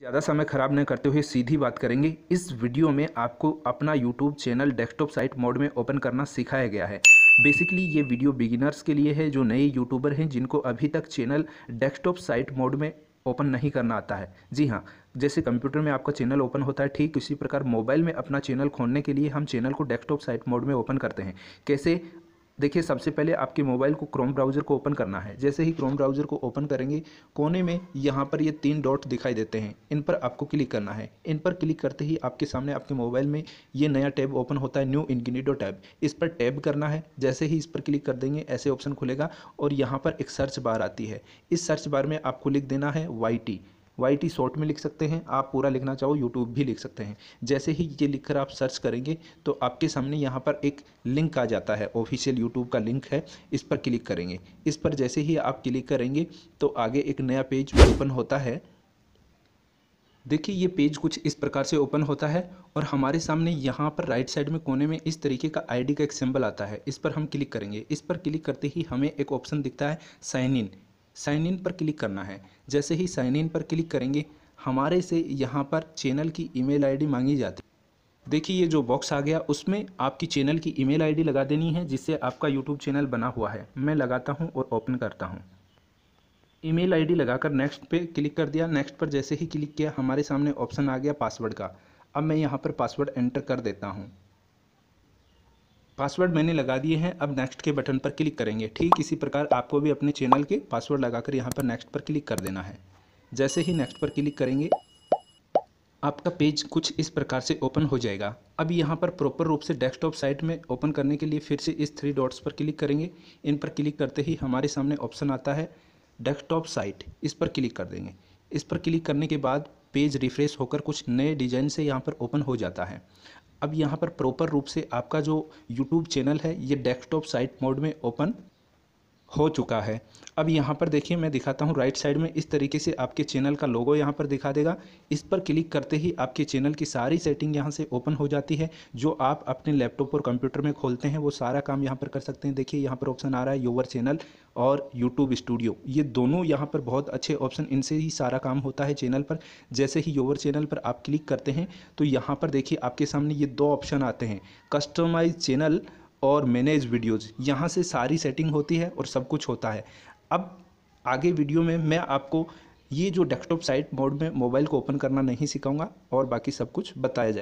ज़्यादा समय खराब न करते हुए सीधी बात करेंगे इस वीडियो में आपको अपना YouTube channel desktop site mode में ओपन करना सिखाया गया है बेसिकली ये वीडियो बिगिनर्स के लिए है जो नए यूट्यूबर हैं जिनको अभी तक चैनल डेस्कटॉप साइट मोड में ओपन नहीं करना आता है जी हाँ जैसे कंप्यूटर में आपका चैनल ओपन होता है ठीक उसी प्रकार मोबाइल में अपना चैनल खोलने के लिए हम चैनल को डेस्कटॉप साइट मोड में ओपन करते हैं कैसे देखिए सबसे पहले आपके मोबाइल को क्रोम ब्राउज़र को ओपन करना है जैसे ही क्रोम ब्राउज़र को ओपन करेंगे कोने में यहाँ पर ये तीन डॉट दिखाई देते हैं इन पर आपको क्लिक करना है इन पर क्लिक करते ही आपके सामने आपके मोबाइल में ये नया टैब ओपन होता है न्यू इनगिनीडो टैब इस पर टैब करना है जैसे ही इस पर क्लिक कर देंगे ऐसे ऑप्शन खुलेगा और यहाँ पर एक सर्च बार आती है इस सर्च बार में आपको लिख देना है वाई वाई शॉर्ट में लिख सकते हैं आप पूरा लिखना चाहो यूट्यूब भी लिख सकते हैं जैसे ही ये लिखकर आप सर्च करेंगे तो आपके सामने यहाँ पर एक लिंक आ जाता है ऑफिशियल यूट्यूब का लिंक है इस पर क्लिक करेंगे इस पर जैसे ही आप क्लिक करेंगे तो आगे एक नया पेज ओपन होता है देखिए ये पेज कुछ इस प्रकार से ओपन होता है और हमारे सामने यहाँ पर राइट साइड में कोने में इस तरीके का आईडी का एक सिंबल आता है इस पर हम क्लिक करेंगे इस पर क्लिक करते ही हमें एक ऑप्शन दिखता है साइन इन साइन इन पर क्लिक करना है जैसे ही साइन इन पर क्लिक करेंगे हमारे से यहाँ पर चैनल की ईमेल आईडी मांगी जाती है देखिए ये जो बॉक्स आ गया उसमें आपकी चैनल की ईमेल आईडी लगा देनी है जिससे आपका यूट्यूब चैनल बना हुआ है मैं लगाता हूँ और ओपन करता हूँ ईमेल आईडी लगाकर नेक्स्ट पे क्लिक कर दिया नेक्स्ट पर जैसे ही क्लिक किया हमारे सामने ऑप्शन आ गया पासवर्ड का अब मैं यहाँ पर पासवर्ड एंटर कर देता हूँ पासवर्ड मैंने लगा दिए हैं अब नेक्स्ट के बटन पर क्लिक करेंगे ठीक इसी प्रकार आपको भी अपने चैनल के पासवर्ड लगाकर यहाँ पर नेक्स्ट पर क्लिक कर देना है जैसे ही नेक्स्ट पर क्लिक करेंगे आपका पेज कुछ इस प्रकार से ओपन हो जाएगा अब यहाँ पर प्रॉपर रूप से डेस्कटॉप साइट में ओपन करने के लिए फिर से इस थ्री डॉट्स पर क्लिक करेंगे इन पर क्लिक करते ही हमारे सामने ऑप्शन आता है डेस्कटॉप साइट इस पर क्लिक कर देंगे इस पर क्लिक करने के बाद पेज रिफ्रेश होकर कुछ नए डिजाइन से यहाँ पर ओपन हो जाता है अब यहाँ पर प्रॉपर रूप से आपका जो यूट्यूब चैनल है ये डेस्कटॉप साइट मोड में ओपन हो चुका है अब यहाँ पर देखिए मैं दिखाता हूँ राइट साइड में इस तरीके से आपके चैनल का लोगो यहाँ पर दिखा देगा इस पर क्लिक करते ही आपके चैनल की सारी सेटिंग यहाँ से ओपन हो जाती है जो आप अपने लैपटॉप और कंप्यूटर में खोलते हैं वो सारा काम यहाँ पर कर सकते हैं देखिए यहाँ पर ऑप्शन आ रहा है योवर चैनल और यूट्यूब स्टूडियो ये दोनों यहाँ पर बहुत अच्छे ऑप्शन इनसे ही सारा काम होता है चैनल पर जैसे ही योवर चैनल पर आप क्लिक करते हैं तो यहाँ पर देखिए आपके सामने ये दो ऑप्शन आते हैं कस्टमाइज चैनल और मैनेज वीडियोज़ यहाँ से सारी सेटिंग होती है और सब कुछ होता है अब आगे वीडियो में मैं आपको ये जो डेस्कटॉप साइट मोड में मोबाइल को ओपन करना नहीं सिखाऊंगा और बाकी सब कुछ बताया जाएगा